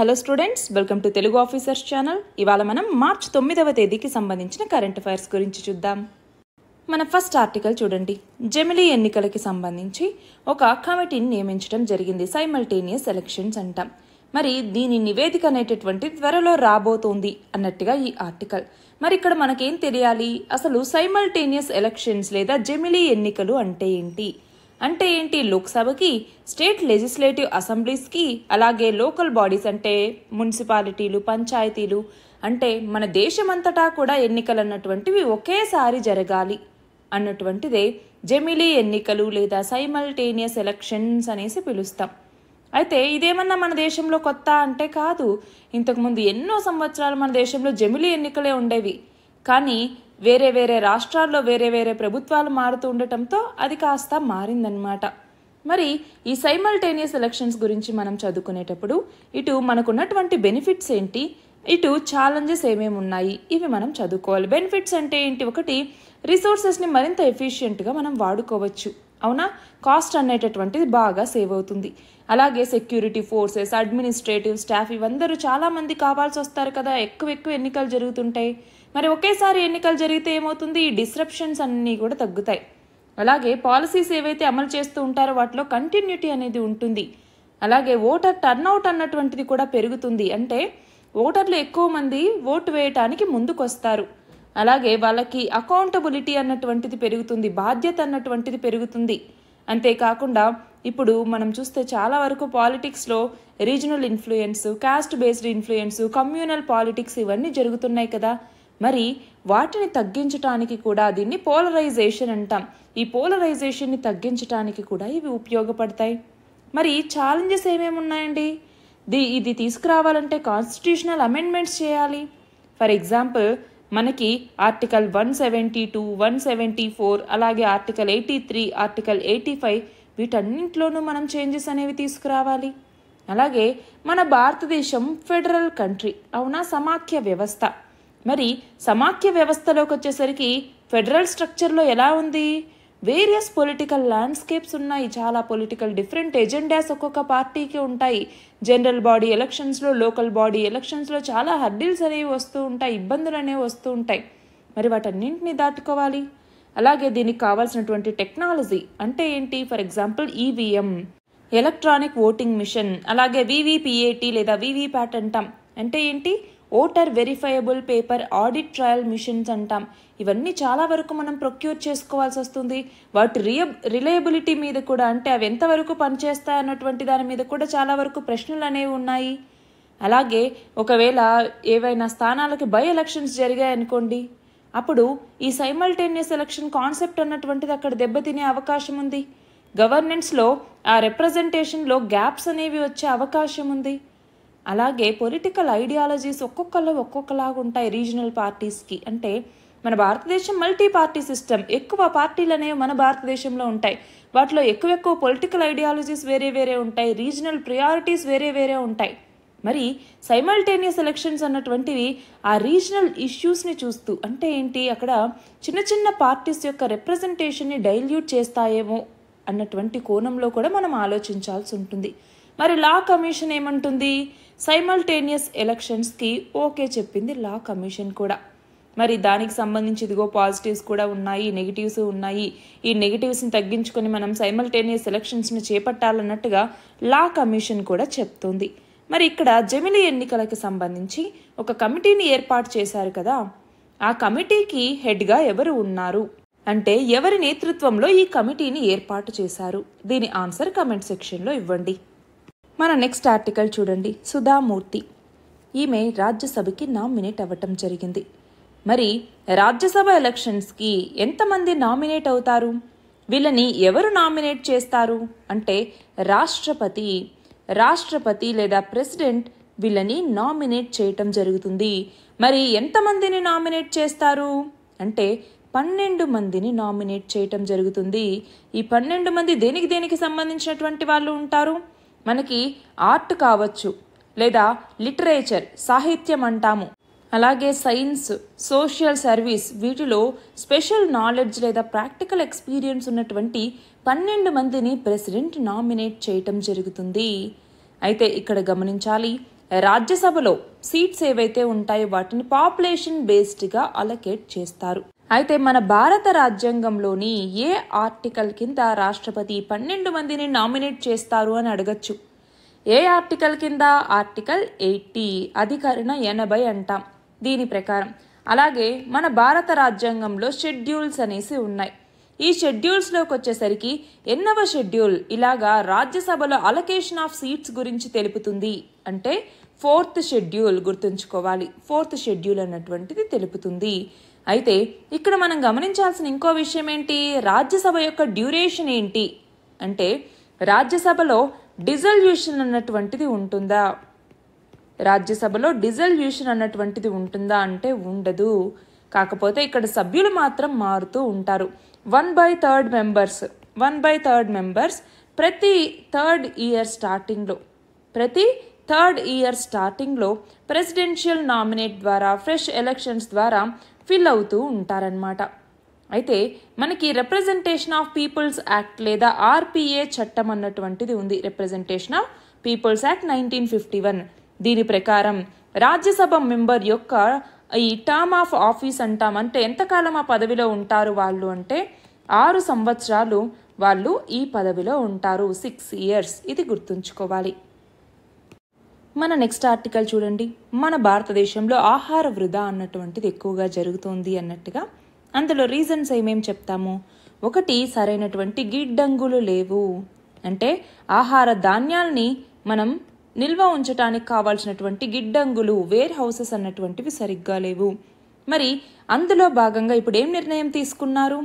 hello students welcome to Telugu officers channel ఇవాళ మనం March తొమ్మిదవ తేదీకి సంబంధించిన కరెంట్ అఫైర్స్ గురించి చూద్దాం మన ఫస్ట్ ఆర్టికల్ చూడండి జమిలీ ఎన్నికలకి సంబంధించి ఒక కమిటీని నియమించడం జరిగింది సైమల్టేనియస్ ఎలక్షన్స్ అంటాం మరి దీని నివేదిక అనేటటువంటి త్వరలో రాబోతోంది అన్నట్టుగా ఈ ఆర్టికల్ మరి ఇక్కడ మనకేం తెలియాలి అసలు సైమల్టేనియస్ ఎలక్షన్స్ లేదా జమిలీ ఎన్నికలు అంటే ఏంటి అంటే ఏంటి లోక్సభకి స్టేట్ లెజిస్లేటివ్ అసెంబ్లీస్కి అలాగే లోకల్ బాడీస్ అంటే మున్సిపాలిటీలు పంచాయతీలు అంటే మన దేశమంతటా కూడా ఎన్నికలు అన్నటువంటివి ఒకేసారి జరగాలి అన్నటువంటిదే జమిలీ ఎన్నికలు లేదా సైమల్టేనియస్ ఎలక్షన్స్ అనేసి పిలుస్తాం అయితే ఇదేమన్నా మన దేశంలో కొత్త అంటే కాదు ఇంతకుముందు ఎన్నో సంవత్సరాలు మన దేశంలో జమిలీ ఎన్నికలే ఉండేవి కానీ వేరే వేరే రాష్ట్రాల్లో వేరే వేరే ప్రభుత్వాలు మారుతూ ఉండటంతో అది కాస్త మారిందనమాట మరి ఈ సైమల్టేనియస్ ఎలక్షన్స్ గురించి మనం చదువుకునేటప్పుడు ఇటు మనకున్నటువంటి బెనిఫిట్స్ ఏంటి ఇటు ఛాలెంజెస్ ఏమేమి ఉన్నాయి ఇవి మనం చదువుకోవాలి బెనిఫిట్స్ అంటే ఏంటి ఒకటి రిసోర్సెస్ని మరింత ఎఫిషియెంట్గా మనం వాడుకోవచ్చు అవునా కాస్ట్ అనేటటువంటిది బాగా సేవ్ అవుతుంది అలాగే సెక్యూరిటీ ఫోర్సెస్ అడ్మినిస్ట్రేటివ్ స్టాఫ్ ఇవందరూ చాలామంది కావాల్సి వస్తారు కదా ఎక్కువ ఎక్కువ ఎన్నికలు జరుగుతుంటాయి మరి ఒకేసారి ఎన్నికలు జరిగితే ఏమవుతుంది ఈ డిస్రప్షన్స్ అన్నీ కూడా తగ్గుతాయి అలాగే పాలసీస్ ఏవైతే అమలు చేస్తూ ఉంటారో వాటిలో కంటిన్యూటీ అనేది ఉంటుంది అలాగే ఓటర్ టర్న్అవుట్ అన్నటువంటిది కూడా పెరుగుతుంది అంటే ఓటర్లు ఎక్కువ మంది ఓటు వేయటానికి ముందుకొస్తారు అలాగే వాళ్ళకి అకౌంటబిలిటీ అన్నటువంటిది పెరుగుతుంది బాధ్యత అన్నటువంటిది పెరుగుతుంది అంతేకాకుండా ఇప్పుడు మనం చూస్తే చాలా వరకు పాలిటిక్స్లో regional influence caste based influence communal politics ఇవన్నీ జరుగుతున్నాయి కదా మరి వాటిని తగ్గించటానికి కూడా దీన్ని పోలరైజేషన్ అంటాం ఈ పోలరైజేషన్ని తగ్గించటానికి కూడా ఇవి ఉపయోగపడతాయి మరి ఛాలెంజెస్ ఏమేమి ఉన్నాయండి ది ఇది తీసుకురావాలంటే కాన్స్టిట్యూషనల్ అమెండ్మెంట్స్ చేయాలి ఫర్ ఎగ్జాంపుల్ మనకి article one seventy two one seventy four అలాగే article eighty three article eighty five వీటన్నింటిలోనూ మనం చేంజెస్ అనేవి తీసుకురావాలి అలాగే మన భారతదేశం ఫెడరల్ కంట్రీ అవునా సమాఖ్య వ్యవస్థ మరి సమాఖ్య వ్యవస్థలోకి వచ్చేసరికి ఫెడరల్ స్ట్రక్చర్లో ఎలా ఉంది వేరియస్ పొలిటికల్ ల్యాండ్స్కేప్స్ ఉన్నాయి చాలా పొలిటికల్ డిఫరెంట్ ఎజెండాస్ ఒక్కొక్క పార్టీకి ఉంటాయి జనరల్ బాడీ ఎలక్షన్స్లో లోకల్ బాడీ ఎలక్షన్స్లో చాలా హర్డిల్స్ అనేవి వస్తూ ఉంటాయి ఇబ్బందులు అనేవి వస్తూ ఉంటాయి మరి వాటన్నింటినీ దాటుకోవాలి అలాగే దీనికి కావాల్సినటువంటి టెక్నాలజీ అంటే ఏంటి for example EVM electronic voting machine అలాగే వివిపిఏటి లేదా ప్యాట్ అంటాం అంటే ఏంటి voter verifiable paper audit trail machines అంటాం ఇవన్నీ చాలా వరకు మనం ప్రొక్యూర్ చేసుకోవాల్సి వస్తుంది వాటి రియ రిలయబిలిటీ మీద కూడా అంటే అవి ఎంతవరకు పనిచేస్తాయి అన్నటువంటి దాని మీద కూడా చాలా వరకు ప్రశ్నలు అనేవి ఉన్నాయి అలాగే ఒకవేళ ఏవైనా స్థానాలకి బై ఎలక్షన్స్ జరిగాయనుకోండి అప్పుడు ఈ సైమల్టేనియస్ ఎలక్షన్ కాన్సెప్ట్ అన్నటువంటిది అక్కడ దెబ్బతినే అవకాశం ఉంది గవర్నెన్స్లో ఆ రిప్రజెంటేషన్లో గ్యాప్స్ అనేవి వచ్చే అవకాశం ఉంది అలాగే పొలిటికల్ ఐడియాలజీస్ ఒక్కొక్కళ్ళు ఒక్కొక్కలాగా ఉంటాయి రీజనల్ పార్టీస్కి అంటే మన భారతదేశం మల్టీ పార్టీ సిస్టమ్ ఎక్కువ పార్టీలు అనేవి మన భారతదేశంలో ఉంటాయి వాటిలో ఎక్కువ ఎక్కువ పొలిటికల్ ఐడియాలజీస్ వేరే వేరే ఉంటాయి రీజనల్ ప్రియారిటీస్ వేరే వేరే ఉంటాయి మరి సైమల్టేనియస్ ఎలక్షన్స్ అన్నటువంటివి ఆ రీజనల్ ఇష్యూస్ని చూస్తూ అంటే ఏంటి అక్కడ చిన్న చిన్న పార్టీస్ యొక్క రిప్రజెంటేషన్ని డైల్యూట్ చేస్తాయేమో అన్నటువంటి కోణంలో కూడా మనం ఆలోచించాల్సి ఉంటుంది మరి లా కమిషన్ ఏమంటుంది సైమల్టేనియస్ ఎలక్షన్స్కి ఓకే చెప్పింది లా కమిషన్ కూడా మరి దానికి సంబంధించి ఇదిగో పాజిటివ్స్ కూడా ఉన్నాయి నెగిటివ్స్ ఉన్నాయి ఈ నెగిటివ్స్ని తగ్గించుకొని మనం సైమల్టేనియస్ ఎలక్షన్స్ని చేపట్టాలన్నట్టుగా లా కమిషన్ కూడా చెప్తోంది మరి ఇక్కడ జమిలి ఎన్నికలకు సంబంధించి ఒక కమిటీని ఏర్పాటు చేశారు కదా ఆ కమిటీకి హెడ్గా ఎవరు ఉన్నారు అంటే ఎవరి నేతృత్వంలో ఈ కమిటీని ఏర్పాటు చేశారు దీని ఆన్సర్ కమెంట్ సెక్షన్లో ఇవ్వండి మన నెక్స్ట్ ఆర్టికల్ చూడండి సుధామూర్తి ఈమె రాజ్యసభకి నామినేట్ అవ్వటం జరిగింది మరి రాజ్యసభ ఎలక్షన్స్కి ఎంతమంది నామినేట్ అవుతారు వీళ్ళని ఎవరు నామినేట్ చేస్తారు అంటే రాష్ట్రపతి రాష్ట్రపతి లేదా ప్రెసిడెంట్ వీళ్ళని నామినేట్ చేయటం జరుగుతుంది మరి ఎంతమందిని నామినేట్ చేస్తారు అంటే పన్నెండు మందిని నామినేట్ చేయటం జరుగుతుంది ఈ పన్నెండు మంది దేనికి దేనికి సంబంధించినటువంటి వాళ్ళు ఉంటారు మనకి ఆర్ట్ కావచ్చు లేదా లిటరేచర్ సాహిత్యం అంటాము అలాగే సైన్స్ సోషల్ సర్వీస్ వీటిలో స్పెషల్ నాలెడ్జ్ లేదా ప్రాక్టికల్ ఎక్స్పీరియన్స్ ఉన్నటువంటి పన్నెండు మందిని ప్రెసిడెంట్ నామినేట్ చేయటం జరుగుతుంది అయితే ఇక్కడ గమనించాలి రాజ్యసభలో సీట్స్ ఏవైతే ఉంటాయో వాటిని పాపులేషన్ బేస్డ్గా అలకేట్ చేస్తారు అయితే మన భారత రాజ్యాంగంలోని ఏ ఆర్టికల్ కింద రాష్ట్రపతి పన్నెండు మందిని నామినేట్ చేస్తారు అని అడగచ్చు ఏ ఆర్టికల్ కింద ఆర్టికల్ ఎయిటీ అధికరణ ఎనభై అంటాం దీని ప్రకారం అలాగే మన భారత రాజ్యాంగంలో షెడ్యూల్స్ అనేసి ఉన్నాయి ఈ షెడ్యూల్స్లోకి వచ్చేసరికి ఎన్నవ షెడ్యూల్ ఇలాగా రాజ్యసభలో అలొకేషన్ ఆఫ్ సీట్స్ గురించి తెలుపుతుంది అంటే ఫోర్త్ షెడ్యూల్ గుర్తుంచుకోవాలి ఫోర్త్ షెడ్యూల్ అన్నటువంటిది తెలుపుతుంది అయితే ఇక్కడ మనం గమనించాల్సిన ఇంకో విషయం ఏంటి రాజ్యసభ యొక్క డ్యూరేషన్ ఏంటి అంటే రాజ్యసభలో డిజల్యూషన్ అన్నటువంటిది ఉంటుందా రాజ్యసభలో డిజల్యూషన్ అన్నటువంటిది ఉంటుందా అంటే ఉండదు కాకపోతే ఇక్కడ సభ్యులు మాత్రం మారుతూ ఉంటారు one by third members one by third members ప్రతి థర్డ్ ఇయర్ స్టార్టింగ్లో ప్రతి థర్డ్ ఇయర్ స్టార్టింగ్లో ప్రెసిడెన్షియల్ నామినేట్ ద్వారా ఫ్రెష్ ఎలక్షన్స్ ద్వారా ఫిల్ అవుతూ ఉంటారన్నమాట అయితే మనకి రిప్రజెంటేషన్ ఆఫ్ పీపుల్స్ యాక్ట్ లేదా ఆర్పిఏ చట్టం అన్నటువంటిది ఉంది representation of peoples act nineteen fifty one దీని ప్రకారం రాజ్యసభ మెంబర్ యొక్క ఈ టర్మ్ ఆఫ్ ఆఫీస్ అంటాం అంటే ఎంతకాలం ఆ పదవిలో ఉంటారు వాళ్ళు అంటే ఆరు సంవత్సరాలు వాళ్ళు ఈ పదవిలో ఉంటారు సిక్స్ ఇయర్స్ ఇది గుర్తుంచుకోవాలి మన నెక్స్ట్ ఆర్టికల్ చూడండి మన భారతదేశంలో ఆహార వృధా అన్నటువంటిది ఎక్కువగా జరుగుతోంది అన్నట్టుగా అందులో రీజన్స్ ఏమేం చెప్తాము ఒకటి సరైనటువంటి గిడ్డంగులు లేవు అంటే ఆహార ధాన్యాల్ని మనం నిల్వ ఉంచటానికి కావాల్సినటువంటి గిడ్డంగులు వేర్ హౌసెస్ అన్నటువంటివి సరిగ్గా లేవు మరి అందులో భాగంగా ఇప్పుడు ఏం నిర్ణయం తీసుకున్నారు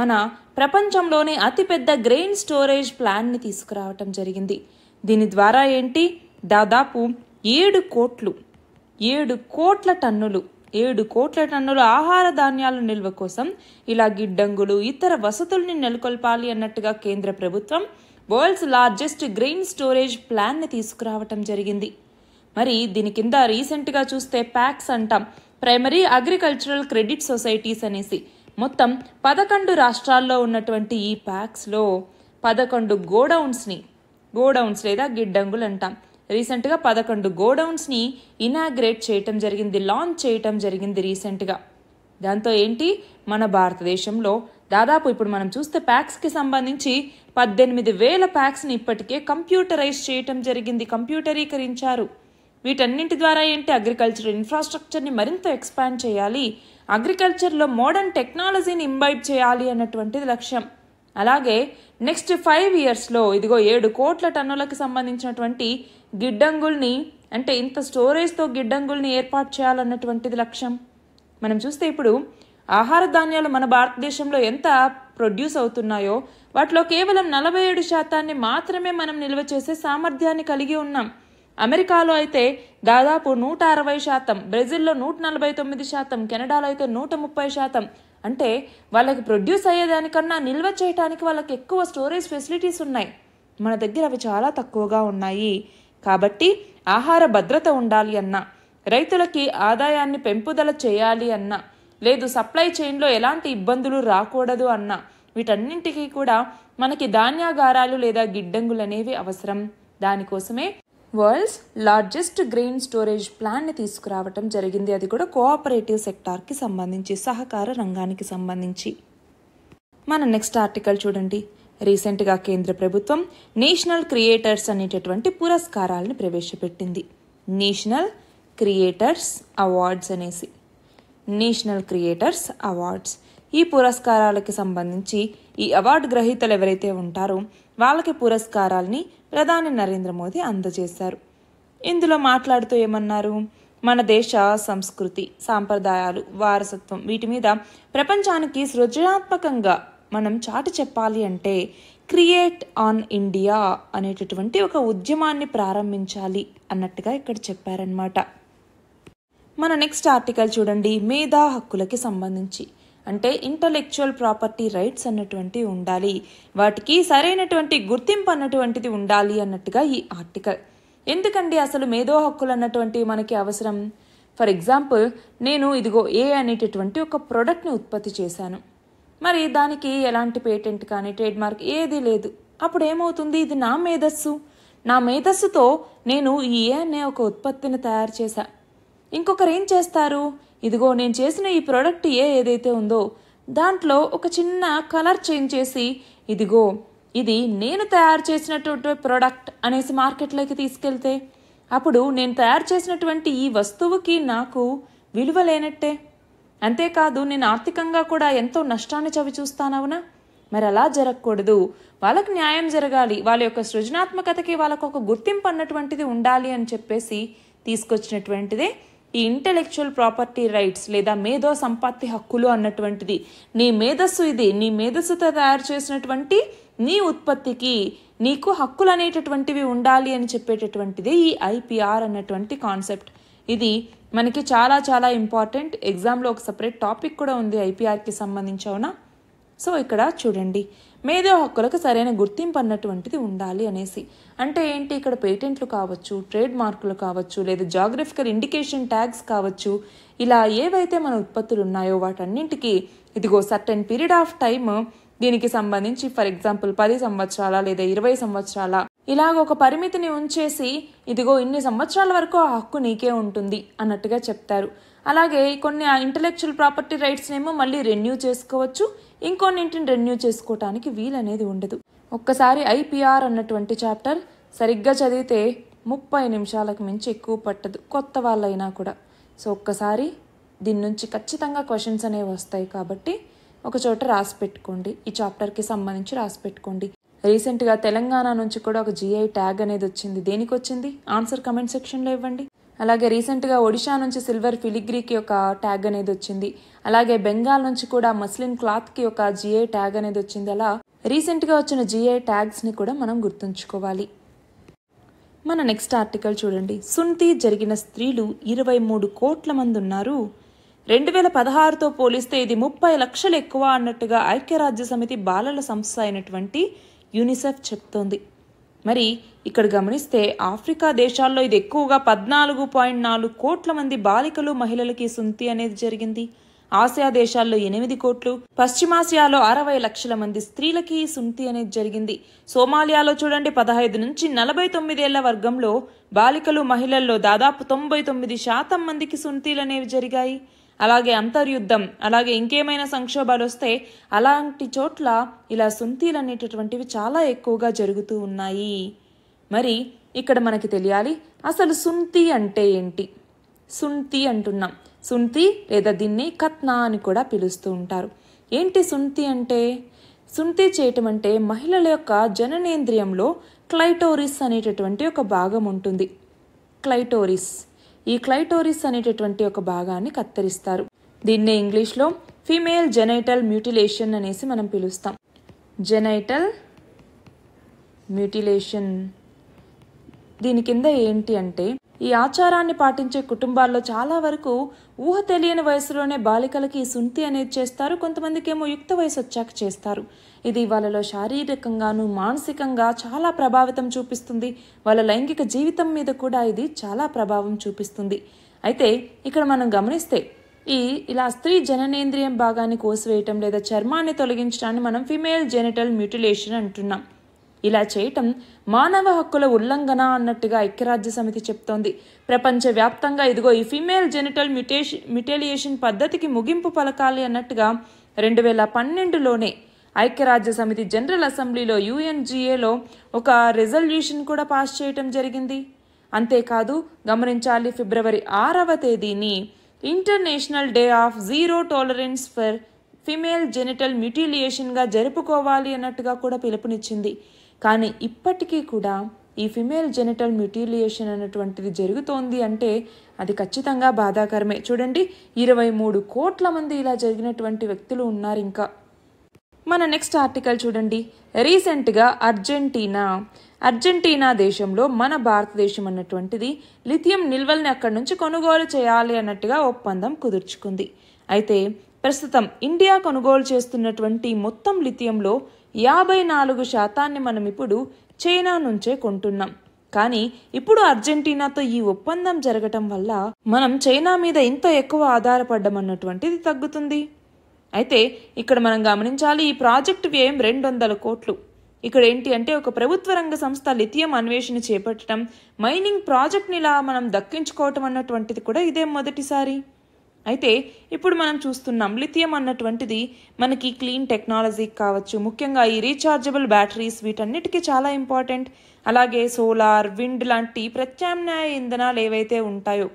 మన ప్రపంచంలోనే అతిపెద్ద గ్రెయిన్ స్టోరేజ్ ప్లాన్ని తీసుకురావటం జరిగింది దీని ద్వారా ఏంటి దాదాపు ఏడు కోట్లు ఏడు కోట్ల టన్నులు ఏడు కోట్ల టన్నుల ఆహార ధాన్యాల నిల్వ కోసం ఇలా గిడ్డంగులు ఇతర వసతుల్ని నెలకొల్పాలి అన్నట్టుగా కేంద్ర ప్రభుత్వం వరల్డ్స్ లార్జెస్ట్ గ్రెయిన్ స్టోరేజ్ ప్లాన్ని తీసుకురావటం జరిగింది మరి దీని కింద రీసెంట్గా చూస్తే ప్యాక్స్ అంటాం ప్రైమరీ అగ్రికల్చరల్ క్రెడిట్ సొసైటీస్ అనేసి మొత్తం పదకొండు రాష్ట్రాల్లో ఉన్నటువంటి ఈ ప్యాక్స్లో పదకొండు గోడౌన్స్ని గోడౌన్స్ లేదా గిడ్డంగులు అంటాం రీసెంట్గా పదకొండు గోడౌన్స్ని ఇనాగ్రేట్ చేయటం జరిగింది లాంచ్ చేయటం జరిగింది రీసెంట్గా దాంతో ఏంటి మన భారతదేశంలో దాదాపు ఇప్పుడు మనం చూస్తే ప్యాక్స్కి సంబంధించి పద్దెనిమిది వేల ప్యాక్స్ని ఇప్పటికే కంప్యూటరైజ్ చేయటం జరిగింది కంప్యూటరీకరించారు వీటన్నింటి ద్వారా ఏంటి అగ్రికల్చర్ ఇన్ఫ్రాస్ట్రక్చర్ని మరింత ఎక్స్పాండ్ చేయాలి అగ్రికల్చర్లో మోడర్న్ టెక్నాలజీని ఇంబైబ్ చేయాలి అన్నటువంటిది లక్ష్యం అలాగే నెక్స్ట్ ఫైవ్ ఇయర్స్లో ఇదిగో ఏడు కోట్ల టన్నులకు సంబంధించినటువంటి గిడ్డంగుల్ని అంటే ఇంత స్టోరేజ్తో గిడ్డంగుల్ని ఏర్పాటు చేయాలన్నటువంటిది లక్ష్యం మనం చూస్తే ఇప్పుడు ఆహార ధాన్యాలు మన భారతదేశంలో ఎంత ప్రొడ్యూస్ అవుతున్నాయో వాటిలో కేవలం నలభై ఏడు శాతాన్ని మాత్రమే మనం నిల్వ చేసే సామర్థ్యాన్ని కలిగి ఉన్నాం అమెరికాలో అయితే దాదాపు నూట అరవై శాతం బ్రెజిల్లో నూట నలభై తొమ్మిది శాతం కెనడాలో అయితే నూట ముప్పై శాతం అంటే వాళ్ళకి ప్రొడ్యూస్ అయ్యేదానికన్నా నిల్వ చేయడానికి వాళ్ళకి ఎక్కువ స్టోరేజ్ ఫెసిలిటీస్ ఉన్నాయి మన దగ్గర అవి చాలా తక్కువగా ఉన్నాయి కాబట్టి ఆహార భద్రత ఉండాలి అన్న రైతులకి ఆదాయాన్ని పెంపుదల చేయాలి అన్న లేదు సప్లై చైన్లో ఎలాంటి ఇబ్బందులు రాకూడదు అన్న వీటన్నింటికీ కూడా మనకి ధాన్యాగారాలు లేదా గిడ్డంగులు అనేవి అవసరం దానికోసమే వరల్డ్స్ లార్జెస్ట్ గ్రెయిన్ స్టోరేజ్ ప్లాన్ని తీసుకురావటం జరిగింది అది కూడా కోఆపరేటివ్ సెక్టార్కి సంబంధించి సహకార రంగానికి సంబంధించి మన నెక్స్ట్ ఆర్టికల్ చూడండి రీసెంట్గా కేంద్ర ప్రభుత్వం నేషనల్ క్రియేటర్స్ అనేటటువంటి పురస్కారాలను ప్రవేశపెట్టింది నేషనల్ క్రియేటర్స్ అవార్డ్స్ అనేసి నేషనల్ క్రియేటర్స్ అవార్డ్స్ ఈ పురస్కారాలకి సంబంధించి ఈ అవార్డు గ్రహీతలు ఎవరైతే ఉంటారో వాళ్ళకి పురస్కారాల్ని ప్రధాని నరేంద్ర మోదీ అందజేశారు ఇందులో మాట్లాడుతూ ఏమన్నారు మన దేశ సంస్కృతి సాంప్రదాయాలు వారసత్వం వీటి మీద ప్రపంచానికి సృజనాత్మకంగా మనం చాటి చెప్పాలి అంటే క్రియేట్ ఆన్ ఇండియా అనేటటువంటి ఒక ఉద్యమాన్ని ప్రారంభించాలి అన్నట్టుగా ఇక్కడ చెప్పారనమాట మన నెక్స్ట్ ఆర్టికల్ చూడండి మేధా హక్కులకి సంబంధించి అంటే ఇంటలెక్చువల్ ప్రాపర్టీ రైట్స్ అన్నటువంటి ఉండాలి వాటికి సరైనటువంటి గుర్తింపు అన్నటువంటిది ఉండాలి అన్నట్టుగా ఈ ఆర్టికల్ ఎందుకండి అసలు మేధో హక్కులు అన్నటువంటి మనకి అవసరం ఫర్ ఎగ్జాంపుల్ నేను ఇదిగో ఏ అనేటటువంటి ఒక ప్రోడక్ట్ని ఉత్పత్తి చేశాను మరి దానికి ఎలాంటి పేటెంట్ కానీ ట్రేడ్ మార్క్ ఏదీ లేదు అప్పుడు ఏమవుతుంది ఇది నా మేధస్సు నా మేధస్సుతో నేను ఈ ఏ అనే ఒక ఉత్పత్తిని తయారు చేశా ఇంకొకరు ఏం చేస్తారు ఇదిగో నేను చేసిన ఈ ప్రోడక్ట్ ఏ ఏదైతే ఉందో దాంట్లో ఒక చిన్న కలర్ చేంజ్ చేసి ఇదిగో ఇది నేను తయారు చేసినటువంటి ప్రోడక్ట్ అనేసి మార్కెట్లోకి తీసుకెళ్తే అప్పుడు నేను తయారు చేసినటువంటి ఈ వస్తువుకి నాకు విలువ లేనట్టే అంతేకాదు నేను ఆర్థికంగా కూడా ఎంతో నష్టాన్ని చవి చూస్తానవునా మరి అలా జరగకూడదు వాళ్ళకి న్యాయం జరగాలి వాళ్ళ యొక్క సృజనాత్మకతకి వాళ్ళకు ఒక గుర్తింపు అన్నటువంటిది ఉండాలి అని చెప్పేసి తీసుకొచ్చినటువంటిదే ఈ ఇంటెలెక్చువల్ ప్రాపర్టీ రైట్స్ లేదా మేధో సంపత్తి హక్కులు అన్నటువంటిది నీ మేధస్సు ఇది నీ మేధస్సుతో తయారు చేసినటువంటి నీ ఉత్పత్తికి నీకు హక్కులు అనేటటువంటివి ఉండాలి అని చెప్పేటటువంటిది ఈ ఐపీఆర్ అన్నటువంటి కాన్సెప్ట్ ఇది మనకి చాలా చాలా ఇంపార్టెంట్ ఎగ్జామ్లో ఒక సపరేట్ టాపిక్ కూడా ఉంది ఐపీఆర్కి సంబంధించి అవునా సో ఇక్కడ చూడండి మేధో హక్కులకు సరైన గుర్తింపు అన్నటువంటిది ఉండాలి అనేసి అంటే ఏంటి ఇక్కడ పేటెంట్లు కావచ్చు ట్రేడ్ మార్కులు కావచ్చు లేదా జాగ్రఫికల్ ఇండికేషన్ ట్యాగ్స్ కావచ్చు ఇలా ఏవైతే మన ఉత్పత్తులు ఉన్నాయో వాటన్నింటికి ఇదిగో సర్టెన్ పీరియడ్ ఆఫ్ టైమ్ దీనికి సంబంధించి ఫర్ ఎగ్జాంపుల్ పది సంవత్సరాల లేదా ఇరవై సంవత్సరాల ఇలాగ ఒక పరిమితిని ఉంచేసి ఇదిగో ఇన్ని సంవత్సరాల వరకు ఆ హక్కు నీకే ఉంటుంది అన్నట్టుగా చెప్తారు అలాగే కొన్ని ఆ ఇంటలెక్చువల్ ప్రాపర్టీ రైట్స్నేమో మళ్ళీ రెన్యూ చేసుకోవచ్చు ఇంకొన్నింటిని రెన్యూ చేసుకోవటానికి వీలు అనేది ఉండదు ఒక్కసారి ఐపీఆర్ అన్నటువంటి చాప్టర్ సరిగ్గా చదివితే ముప్పై నిమిషాలకు మించి ఎక్కువ పట్టదు కొత్త వాళ్ళైనా కూడా సో ఒక్కసారి దీని నుంచి ఖచ్చితంగా క్వశ్చన్స్ అనేవి వస్తాయి కాబట్టి ఒక చోట రాసి పెట్టుకోండి ఈ చాప్టర్కి సంబంధించి రాసి పెట్టుకోండి రీసెంట్గా తెలంగాణ నుంచి కూడా ఒక జీఐ ట్యాగ్ అనేది వచ్చింది దేనికి వచ్చింది ఆన్సర్ కమెంట్ సెక్షన్లో ఇవ్వండి అలాగే రీసెంట్గా ఒడిషా నుంచి సిల్వర్ ఫిలిగ్రీకి ఒక ట్యాగ్ అనేది వచ్చింది అలాగే బెంగాల్ నుంచి కూడా మస్లిన్ క్లాత్కి ఒక జీఐ ట్యాగ్ అనేది వచ్చింది అలా రీసెంట్గా వచ్చిన జీఐ ట్యాగ్స్ని కూడా మనం గుర్తుంచుకోవాలి మన నెక్స్ట్ ఆర్టికల్ చూడండి సున్తి జరిగిన స్త్రీలు ఇరవై మూడు కోట్ల మంది ఉన్నారు రెండు వేల పదహారుతో పోలిస్తే ఇది ముప్పై లక్షలు ఎక్కువ అన్నట్టుగా ఐక్యరాజ్య సమితి బాలల సంస్థ అయినటువంటి యూనిసెఫ్ చెప్తోంది మరి ఇక్కడ గమనిస్తే ఆఫ్రికా దేశాల్లో ఇది ఎక్కువగా పద్నాలుగు పాయింట్ నాలుగు కోట్ల మంది బాలికలు మహిళలకి సుంతి అనేది జరిగింది ఆసియా దేశాల్లో ఎనిమిది కోట్లు పశ్చిమాసియాలో అరవై లక్షల మంది స్త్రీలకి సుంతి అనేది జరిగింది సోమాలియాలో చూడండి పదహైదు నుంచి నలభై తొమ్మిదేళ్ల వర్గంలో బాలికలు మహిళల్లో దాదాపు తొంభై తొమ్మిది శాతం మందికి సుంతీలు అనేవి జరిగాయి అలాగే అంతర్యుద్ధం అలాగే ఇంకేమైనా సంక్షోభాలు వస్తే అలాంటి చోట్ల ఇలా సుంతీలు అనేటటువంటివి చాలా ఎక్కువగా జరుగుతూ ఉన్నాయి మరి ఇక్కడ మనకి తెలియాలి అసలు సుంతి అంటే ఏంటి సుంతి అంటున్నాం సుంతి లేదా దీన్ని కత్నా అని కూడా పిలుస్తూ ఉంటారు ఏంటి సుంతి అంటే సుంతి చేయటం అంటే మహిళల యొక్క జననేంద్రియంలో క్లైటోరిస్ అనేటటువంటి ఒక భాగం ఉంటుంది క్లైటోరిస్ ఈ క్లైటోరిస్ అనేటటువంటి ఒక భాగాన్ని కత్తిరిస్తారు దీన్నే ఇంగ్లీష్లో ఫీమేల్ జెనైటల్ మ్యూటిలేషన్ అనేసి మనం పిలుస్తాం జెనైటల్ మ్యూటిలేషన్ దీని కింద ఏంటి అంటే ఈ ఆచారాన్ని పాటించే కుటుంబాల్లో చాలా వరకు ఊహ తెలియని వయసులోనే బాలికలకి సుంతి అనేది చేస్తారు కొంతమందికేమో యుక్త వయసు వచ్చాక చేస్తారు ఇది వాళ్ళలో శారీరకంగాను మానసికంగా చాలా ప్రభావితం చూపిస్తుంది వాళ్ళ లైంగిక జీవితం మీద కూడా ఇది చాలా ప్రభావం చూపిస్తుంది అయితే ఇక్కడ మనం గమనిస్తే ఈ ఇలా స్త్రీ జననేంద్రియం భాగాన్ని కోసివేయటం లేదా చర్మాన్ని తొలగించడాన్ని మనం ఫిమేల్ జెనిటల్ మ్యూటిలేషన్ అంటున్నాం ఇలా చేయటం మానవ హక్కుల ఉల్లంఘన అన్నట్టుగా ఐక్యరాజ్య సమితి చెప్తోంది ప్రపంచవ్యాప్తంగా ఇదిగో ఈ ఫిమేల్ జెనిటల్ మ్యుటేషన్ మ్యుటేలియేషన్ పద్ధతికి ముగింపు పలకాలి అన్నట్టుగా రెండు వేల పన్నెండులోనే ఐక్యరాజ్య సమితి జనరల్ అసెంబ్లీలో యుఎన్జిఏలో ఒక రిజల్యూషన్ కూడా పాస్ చేయటం జరిగింది అంతేకాదు గమనించాలి ఫిబ్రవరి ఆరవ తేదీని international day of zero tolerance for female genital మ్యూటిలియేషన్గా జరుపుకోవాలి అన్నట్టుగా కూడా పిలుపునిచ్చింది కానీ ఇప్పటికీ కూడా ఈ ఫిమేల్ జెనిటల్ మ్యూటిలియేషన్ అనేటువంటిది జరుగుతోంది అంటే అది ఖచ్చితంగా బాధాకరమే చూడండి ఇరవై మూడు కోట్ల మంది ఇలా జరిగినటువంటి వ్యక్తులు ఉన్నారు ఇంకా మన నెక్స్ట్ ఆర్టికల్ చూడండి రీసెంట్గా అర్జెంటీనా అర్జెంటీనా దేశంలో మన భారతదేశం అన్నటువంటిది లిథియం నిల్వల్ని అక్కడి నుంచి కొనుగోలు చేయాలి అన్నట్టుగా ఒప్పందం కుదుర్చుకుంది అయితే ప్రస్తుతం ఇండియా కొనుగోలు చేస్తున్నటువంటి మొత్తం లిథియంలో యాభై నాలుగు శాతాన్ని మనం ఇప్పుడు చైనా నుంచే కొంటున్నాం కానీ ఇప్పుడు అర్జెంటీనాతో ఈ ఒప్పందం జరగటం వల్ల మనం చైనా మీద ఇంత ఎక్కువ ఆధారపడ్డమన్నటువంటిది అన్నటువంటిది తగ్గుతుంది అయితే ఇక్కడ మనం గమనించాలి ఈ ప్రాజెక్టు వ్యయం రెండు వందల కోట్లు ఇక్కడ ఏంటి అంటే ఒక ప్రభుత్వ రంగ సంస్థ లిథియం అన్వేషణ చేపట్టడం మైనింగ్ ప్రాజెక్ట్ని ఇలా మనం దక్కించుకోవటం అన్నటువంటిది కూడా ఇదే మొదటిసారి అయితే ఇప్పుడు మనం చూస్తున్నాం లిథియం అన్నటువంటిది మనకి క్లీన్ టెక్నాలజీ కావచ్చు ముఖ్యంగా ఈ రీఛార్జబుల్ బ్యాటరీస్ వీటన్నిటికీ చాలా ఇంపార్టెంట్ అలాగే సోలార్ విండ్ లాంటి ప్రత్యామ్నాయ ఇంధనాలు ఏవైతే ఉంటాయో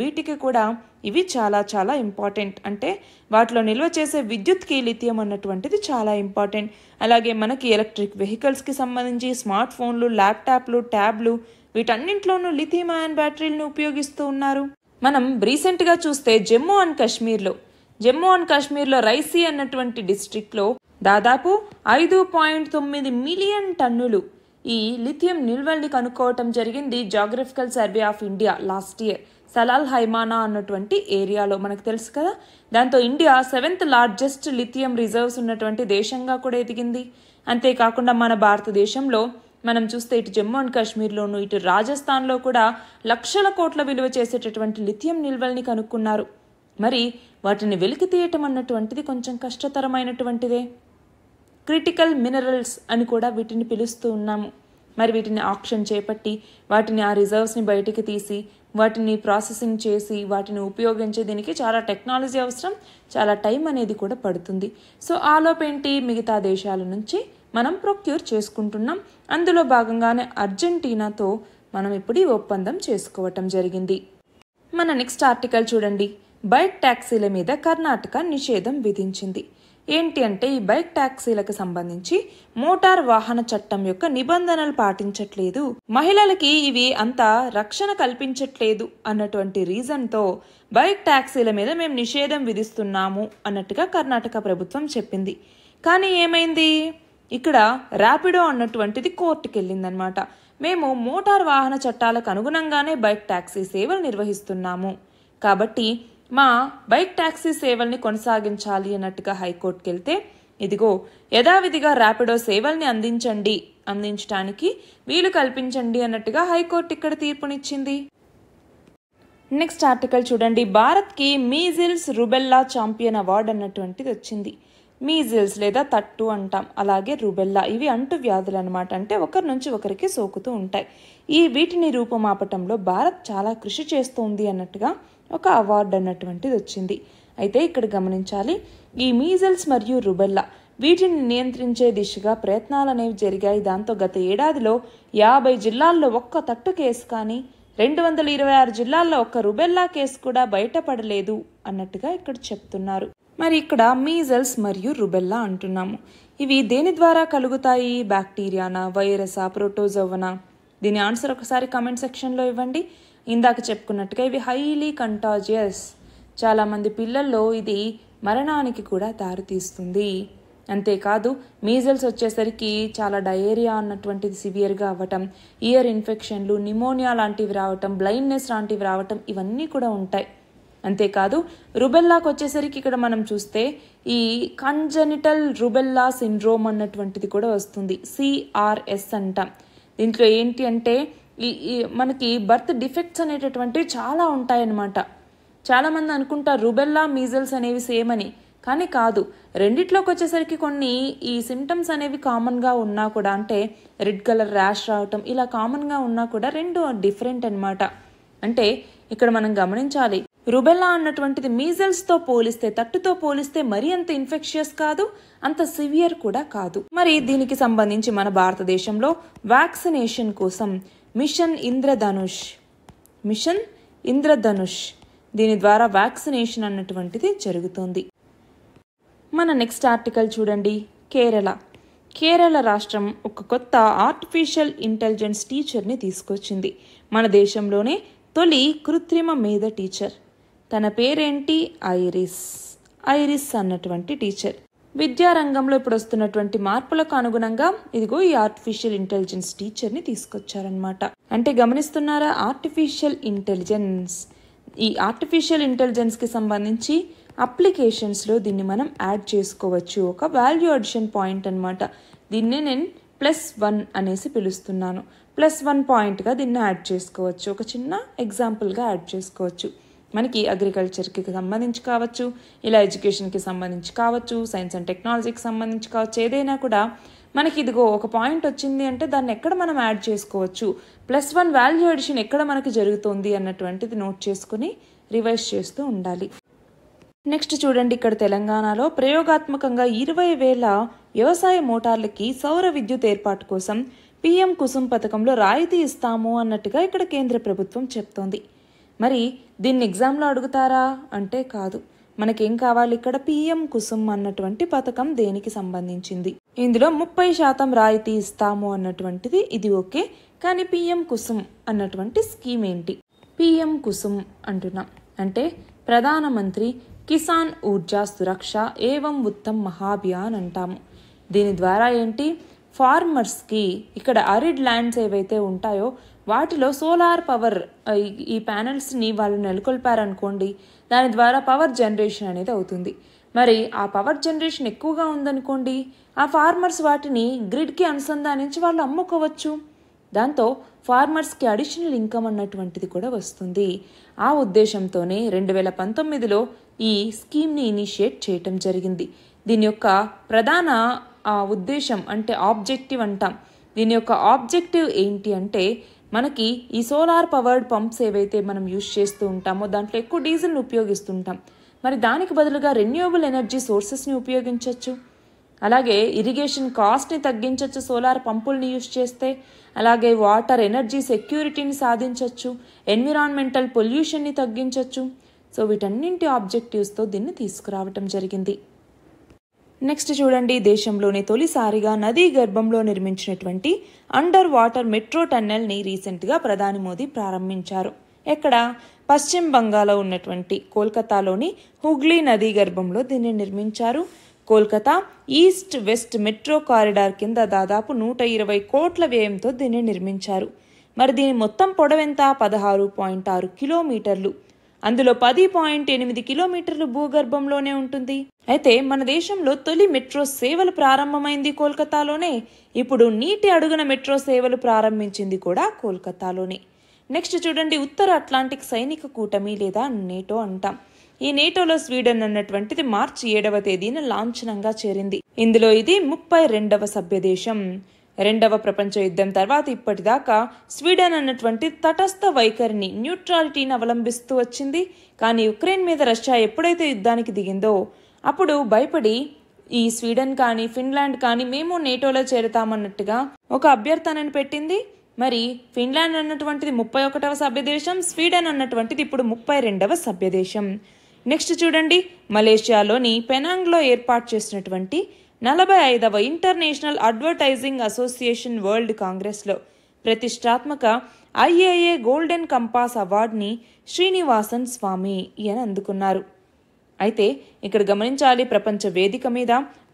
వీటికి కూడా ఇవి చాలా చాలా ఇంపార్టెంట్ అంటే వాటిలో నిల్వ చేసే విద్యుత్కి లిథియం అన్నటువంటిది చాలా ఇంపార్టెంట్ అలాగే మనకి ఎలక్ట్రిక్ వెహికల్స్కి సంబంధించి స్మార్ట్ ఫోన్లు ల్యాప్టాప్లు ట్యాబ్లు వీటన్నింటిలోనూ లిథియం అయాన్ బ్యాటరీలను ఉపయోగిస్తూ ఉన్నారు మనం రీసెంట్గా చూస్తే జమ్మూ అండ్ కాశ్మీర్లో జమ్మూ అండ్ కాశ్మీర్లో రైసీ అన్నటువంటి డిస్ట్రిక్ట్లో దాదాపు ఐదు పాయింట్ తొమ్మిది మిలియన్ టన్నులు ఈ లిథియం నిల్వల్ని కనుక్కోవటం జరిగింది geographical survey of India last year Salal Haimana అన్నటువంటి ఏరియాలో మనకు తెలుసు కదా దాంతో India seventh largest lithium reserves ఉన్నటువంటి దేశంగా కూడా ఎదిగింది అంతేకాకుండా మన భారతదేశంలో మనం చూస్తే ఇటు జమ్మూ అండ్ కాశ్మీర్లోను ఇటు రాజస్థాన్లో కూడా లక్షల కోట్ల విలువ చేసేటటువంటి లిథియం నిల్వల్ని కనుక్కున్నారు మరి వాటిని వెలికి తీయటం అన్నటువంటిది కొంచెం కష్టతరమైనటువంటిదే క్రిటికల్ మినరల్స్ అని కూడా వీటిని పిలుస్తూ ఉన్నాము మరి వీటిని ఆక్షన్ చేపట్టి వాటిని ఆ రిజర్వ్స్ని బయటికి తీసి వాటిని ప్రాసెసింగ్ చేసి వాటిని ఉపయోగించే దీనికి చాలా టెక్నాలజీ అవసరం చాలా టైం అనేది కూడా పడుతుంది సో ఆలోపేంటి మిగతా దేశాల నుంచి మనం ప్రొక్యూర్ చేసుకుంటున్నాం అందులో భాగంగానే అర్జెంటీనాతో మనం ఇప్పుడు ఒప్పందం చేసుకోవటం జరిగింది మన నెక్స్ట్ ఆర్టికల్ చూడండి బైక్ ట్యాక్సీల మీద కర్ణాటక నిషేధం విధించింది ఏంటి అంటే ఈ బైక్ ట్యాక్సీలకు సంబంధించి మోటార్ వాహన చట్టం యొక్క నిబంధనలు పాటించట్లేదు మహిళలకి ఇవి అంత రక్షణ కల్పించట్లేదు అన్నటువంటి రీజన్తో బైక్ ట్యాక్సీల మీద మేము నిషేధం విధిస్తున్నాము అన్నట్టుగా కర్ణాటక ప్రభుత్వం చెప్పింది కానీ ఏమైంది ఇక్కడ ర్యాపిడో అన్నటువంటిది కోర్టుకి వెళ్ళిందనమాట మేము మోటార్ వాహన చట్టాలకు అనుగుణంగానే బైక్ ట్యాక్సీ సేవలు నిర్వహిస్తున్నాము కాబట్టి మా బైక్ ట్యాక్సీ సేవల్ని కొనసాగించాలి అన్నట్టుగా హైకోర్టుకి వెళ్తే ఇదిగో యథావిధిగా ర్యాపిడో సేవల్ని అందించండి అందించడానికి వీలు కల్పించండి అన్నట్టుగా హైకోర్టు ఇక్కడ తీర్పునిచ్చింది నెక్స్ట్ ఆర్టికల్ చూడండి భారత్కి మీజిల్స్ రుబెల్లా ఛాంపియన్ అవార్డు అన్నటువంటిది వచ్చింది మీజిల్స్ లేదా తట్టు అంటాం అలాగే రుబెల్లా ఇవి అంటు వ్యాధులు అనమాట అంటే ఒకరి నుంచి ఒకరికి సోకుతూ ఉంటాయి ఈ వీటిని రూపుమాపటంలో భారత్ చాలా కృషి చేస్తోంది అన్నట్టుగా ఒక అవార్డు అన్నటువంటిది వచ్చింది అయితే ఇక్కడ గమనించాలి ఈ మీజిల్స్ మరియు రుబెల్లా వీటిని నియంత్రించే దిశగా ప్రయత్నాలు అనేవి జరిగాయి దాంతో గత ఏడాదిలో యాభై జిల్లాల్లో ఒక్క తట్టు కేసు కానీ రెండు వందల ఇరవై ఆరు జిల్లాల్లో ఒక్క రుబెల్లా కేసు కూడా బయటపడలేదు అన్నట్టుగా ఇక్కడ చెప్తున్నారు మరి ఇక్కడ మీజల్స్ మరియు రుబెల్లా అంటున్నాము ఇవి దేని ద్వారా కలుగుతాయి బ్యాక్టీరియానా వైరసా ప్రోటోజోవనా దీని ఆన్సర్ ఒకసారి కామెంట్ సెక్షన్లో ఇవ్వండి ఇందాక చెప్పుకున్నట్టుగా ఇవి హైలీ కంటాజియస్ చాలామంది పిల్లల్లో ఇది మరణానికి కూడా దారితీస్తుంది అంతేకాదు మీజల్స్ వచ్చేసరికి చాలా డయేరియా అన్నటువంటిది సివియర్గా అవ్వటం ఇయర్ ఇన్ఫెక్షన్లు నిమోనియా లాంటివి రావటం బ్లైండ్నెస్ లాంటివి రావటం ఇవన్నీ కూడా ఉంటాయి అంతేకాదు రుబెల్లాకు వచ్చేసరికి ఇక్కడ మనం చూస్తే ఈ కంజెనిటల్ రుబెల్లా సిండ్రోమ్ అన్నటువంటిది కూడా వస్తుంది సిఆర్ఎస్ అంట దీంట్లో ఏంటి అంటే ఈ మనకి బర్త్ డిఫెక్ట్స్ అనేటటువంటివి చాలా ఉంటాయన్నమాట చాలామంది అనుకుంటారు రుబెల్లా మీజల్స్ అనేవి సేమ్ అని కానీ కాదు రెండిట్లోకి వచ్చేసరికి కొన్ని ఈ సిమ్టమ్స్ అనేవి కామన్గా ఉన్నా కూడా అంటే రెడ్ కలర్ ర్యాష్ రావటం ఇలా కామన్గా ఉన్నా కూడా రెండు డిఫరెంట్ అనమాట అంటే ఇక్కడ మనం గమనించాలి రుబెలా అన్నటువంటిది మీజల్స్తో పోలిస్తే తట్టుతో పోలిస్తే మరీ అంత ఇన్ఫెక్షియస్ కాదు అంత సివియర్ కూడా కాదు మరి దీనికి సంబంధించి మన భారతదేశంలో వ్యాక్సినేషన్ కోసం మిషన్ ఇంద్రధనుష్ మిషన్ ఇంద్రధనుష్ దీని ద్వారా వ్యాక్సినేషన్ అన్నటువంటిది జరుగుతుంది మన నెక్స్ట్ ఆర్టికల్ చూడండి కేరళ కేరళ రాష్ట్రం ఒక కొత్త ఆర్టిఫిషియల్ ఇంటెలిజెన్స్ టీచర్ని తీసుకొచ్చింది మన దేశంలోనే తొలి కృత్రిమ మేధ టీచర్ తన పేరేంటి ఐరిస్ ఐరిస్ అన్నటువంటి టీచర్ విద్యారంగంలో ఇప్పుడు వస్తున్నటువంటి మార్పులకు అనుగుణంగా ఇదిగో ఈ ఆర్టిఫిషియల్ ఇంటెలిజెన్స్ టీచర్ని తీసుకొచ్చారనమాట అంటే గమనిస్తున్నారా ఆర్టిఫిషియల్ ఇంటెలిజెన్స్ ఈ ఆర్టిఫిషియల్ ఇంటెలిజెన్స్కి సంబంధించి అప్లికేషన్స్లో దీన్ని మనం యాడ్ చేసుకోవచ్చు ఒక వాల్యూ అడిషన్ పాయింట్ అనమాట దీన్ని నేను ప్లస్ వన్ అనేసి పిలుస్తున్నాను ప్లస్ వన్ పాయింట్గా దీన్ని యాడ్ చేసుకోవచ్చు ఒక చిన్న ఎగ్జాంపుల్గా యాడ్ చేసుకోవచ్చు మనకి అగ్రికల్చర్కి సంబంధించి కావచ్చు ఇలా ఎడ్యుకేషన్కి సంబంధించి కావచ్చు సైన్స్ అండ్ టెక్నాలజీకి సంబంధించి కావచ్చు ఏదైనా కూడా మనకి ఇదిగో ఒక పాయింట్ వచ్చింది అంటే దాన్ని ఎక్కడ మనం యాడ్ చేసుకోవచ్చు ప్లస్ వన్ వాల్యూ అడిషన్ ఎక్కడ మనకి జరుగుతుంది అన్నటువంటిది నోట్ చేసుకుని రివైజ్ చేస్తూ ఉండాలి నెక్స్ట్ చూడండి ఇక్కడ తెలంగాణలో ప్రయోగాత్మకంగా ఇరవై వేల వ్యవసాయ మోటార్లకి సౌర విద్యుత్ ఏర్పాటు కోసం పీఎం కుసుమ్ పథకంలో రాయితీ ఇస్తాము అన్నట్టుగా ఇక్కడ కేంద్ర ప్రభుత్వం చెప్తోంది మరి దీన్ని ఎగ్జామ్లో అడుగుతారా అంటే కాదు మనకేం కావాలి ఇక్కడ పిఎం కుసుమ్ అన్నటువంటి పథకం దేనికి సంబంధించింది ఇందులో ముప్పై శాతం రాయితీ ఇస్తాము అన్నటువంటిది ఇది ఓకే కానీ పిఎం కుసుమ్ అన్నటువంటి స్కీమ్ ఏంటి పిఎం కుసుమ్ అంటున్నాం అంటే ప్రధానమంత్రి కిసాన్ ఊర్జా సురక్ష ఏవం ఉత్తమ్ మహాభియాన్ అంటాము దీని ద్వారా ఏంటి ఫార్మర్స్కి ఇక్కడ అరిడ్ ల్యాండ్స్ ఏవైతే ఉంటాయో వాటిలో సోలార్ పవర్ ఈ ప్యానెల్స్ని వాళ్ళు నెలకొల్పారనుకోండి దాని ద్వారా పవర్ జనరేషన్ అనేది అవుతుంది మరి ఆ పవర్ జనరేషన్ ఎక్కువగా ఉందనుకోండి ఆ ఫార్మర్స్ వాటిని గ్రిడ్కి అనుసంధానించి వాళ్ళు అమ్ముకోవచ్చు దాంతో ఫార్మర్స్కి అడిషనల్ ఇన్కమ్ అన్నటువంటిది కూడా వస్తుంది ఆ ఉద్దేశంతోనే రెండు వేల పంతొమ్మిదిలో ఈ స్కీమ్ని ఇనిషియేట్ చేయటం జరిగింది దీని యొక్క ప్రధాన ఆ ఉద్దేశం అంటే ఆబ్జెక్టివ్ అంటాం దీని యొక్క ఆబ్జెక్టివ్ ఏంటి అంటే మనకి ఈ సోలార్ పవర్డ్ పంప్స్ ఏవైతే మనం యూజ్ చేస్తూ ఉంటామో దాంట్లో ఎక్కువ డీజిల్ని ఉపయోగిస్తుంటాం మరి దానికి బదులుగా రెన్యూవబుల్ ఎనర్జీ సోర్సెస్ని ఉపయోగించవచ్చు అలాగే ఇరిగేషన్ కాస్ట్ని తగ్గించవచ్చు సోలార్ పంపుల్ని యూజ్ చేస్తే అలాగే వాటర్ ఎనర్జీ సెక్యూరిటీని సాధించవచ్చు ఎన్విరాన్మెంటల్ పొల్యూషన్ని తగ్గించవచ్చు సో వీటన్నింటి ఆబ్జెక్టివ్స్తో దీన్ని తీసుకురావటం జరిగింది నెక్స్ట్ చూడండి దేశంలోనే తొలిసారిగా నదీ గర్భంలో నిర్మించినటువంటి అండర్ వాటర్ మెట్రో టన్నెల్ని రీసెంట్గా ప్రధాని మోదీ ప్రారంభించారు ఎక్కడ పశ్చిమ బంగాలో ఉన్నటువంటి కోల్కతాలోని హుగ్లీ నదీ గర్భంలో దీన్ని నిర్మించారు Kolkata east west metro corridor కింద దాదాపు నూట ఇరవై కోట్ల వ్యయంతో దీన్ని నిర్మించారు మరి దీని మొత్తం పొడవెంత పదహారు పాయింట్ ఆరు కిలోమీటర్లు అందులో పది పాయింట్ ఎనిమిది కిలోమీటర్లు భూగర్భంలోనే ఉంటుంది అయితే మన దేశంలో తొలి మెట్రో సేవలు ప్రారంభమైంది కోల్కతాలోనే ఇప్పుడు నీటి అడుగున మెట్రో సేవలు ప్రారంభించింది కూడా కోల్కతాలోనే నెక్స్ట్ చూడండి ఉత్తర అట్లాంటిక్ సైనిక కూటమి లేదా నేటో అంటాం ఈ నేటోలో స్వీడన్ అన్నటువంటిది మార్చి ఏడవ తేదీన లాంఛనంగా చేరింది ఇందులో ఇది ముప్పై రెండవ సభ్యదేశం రెండవ ప్రపంచ యుద్ధం తర్వాత ఇప్పటిదాకా స్వీడన్ అన్నటువంటి తటస్థ వైఖరిని న్యూట్రాలిటీని అవలంబిస్తూ వచ్చింది కానీ యుక్రెయిన్ మీద రష్యా ఎప్పుడైతే యుద్ధానికి దిగిందో అప్పుడు భయపడి ఈ స్వీడన్ కానీ ఫిన్లాండ్ కానీ మేము నేటోలో చేరతామన్నట్టుగా ఒక అభ్యర్థనను పెట్టింది మరి ఫిన్లాండ్ అన్నటువంటిది ముప్పై ఒకటవ సభ్యదేశం స్వీడన్ అన్నటువంటిది ఇప్పుడు ముప్పై రెండవ సభ్యదేశం నెక్స్ట్ చూడండి మలేషియాలోని పెనాంగ్లో ఏర్పాటు చేసినటువంటి నలభై ఐదవ ఇంటర్నేషనల్ అడ్వర్టైజింగ్ అసోసియేషన్ వరల్డ్ కాంగ్రెస్లో ప్రతిష్టాత్మక ఐఏఏ గోల్డెన్ కంపాస్ అవార్డుని శ్రీనివాసన్ స్వామి అని అందుకున్నారు అయితే ఇక్కడ గమనించాలి ప్రపంచ వేదిక మీద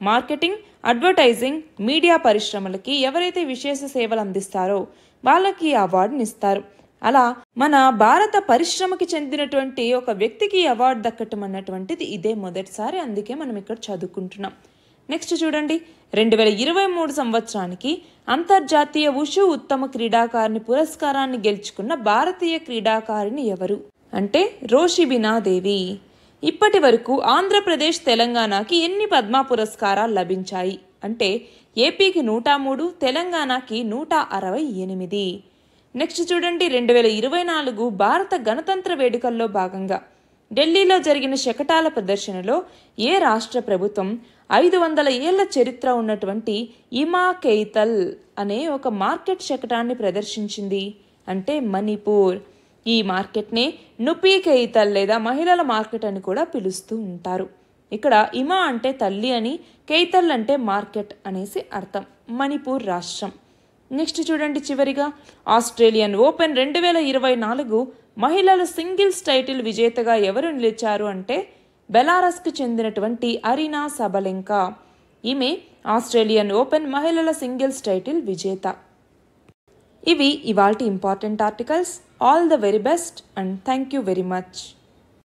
మార్కెటింగ్ అడ్వర్టైజింగ్ మీడియా పరిశ్రమలకి ఎవరైతే విశేష సేవలు అందిస్తారో వాళ్ళకి ఈ అవార్డుని ఇస్తారు అలా మన భారత పరిశ్రమకి చెందినటువంటి ఒక వ్యక్తికి అవార్డు దక్కటం అన్నటువంటిది ఇదే మొదటిసారి అందుకే మనం ఇక్కడ చదువుకుంటున్నాం నెక్స్ట్ చూడండి రెండు వేల ఇరవై మూడు సంవత్సరానికి అంతర్జాతీయ ఉషు ఉత్తమ క్రీడాకారిణి పురస్కారాన్ని గెలుచుకున్న భారతీయ క్రీడాకారిణి ఎవరు అంటే రోషిబినాదేవి ఇప్పటి వరకు ఆంధ్రప్రదేశ్ తెలంగాణకి ఎన్ని పద్మ పురస్కారాలు లభించాయి అంటే ఏపీకి నూట మూడు తెలంగాణకి నూట అరవై ఎనిమిది నెక్స్ట్ చూడండి రెండు వేల ఇరవై నాలుగు భారత గణతంత్ర వేడుకల్లో భాగంగా ఢిల్లీలో జరిగిన శకటాల ప్రదర్శనలో ఏ రాష్ట్ర ప్రభుత్వం ఐదు వందల ఏళ్ల చరిత్ర ఉన్నటువంటి ఇమా కేతల్ అనే ఒక మార్కెట్ శకటాన్ని ప్రదర్శించింది అంటే మణిపూర్ ఈ మార్కెట్ని నుపీ కేయితల్ లేదా మహిళల మార్కెట్ అని కూడా పిలుస్తూ ఉంటారు ఇక్కడ ఇమా అంటే తల్లి అని కేయితల్ అంటే మార్కెట్ అనేసి అర్థం మణిపూర్ రాష్ట్రం నెక్స్ట్ చూడండి చివరిగా ఆస్ట్రేలియన్ ఓపెన్ రెండు వేల ఇరవై నాలుగు మహిళల సింగిల్స్ టైటిల్ విజేతగా ఎవరు నిలిచారు అంటే బెలారస్కు చెందినటువంటి అరీనా సబలెంకా ఈమె ఆస్ట్రేలియన్ ఓపెన్ మహిళల సింగిల్స్ టైటిల్ విజేత ఇవి ఇవాల్టి important articles all the very best and thank you very much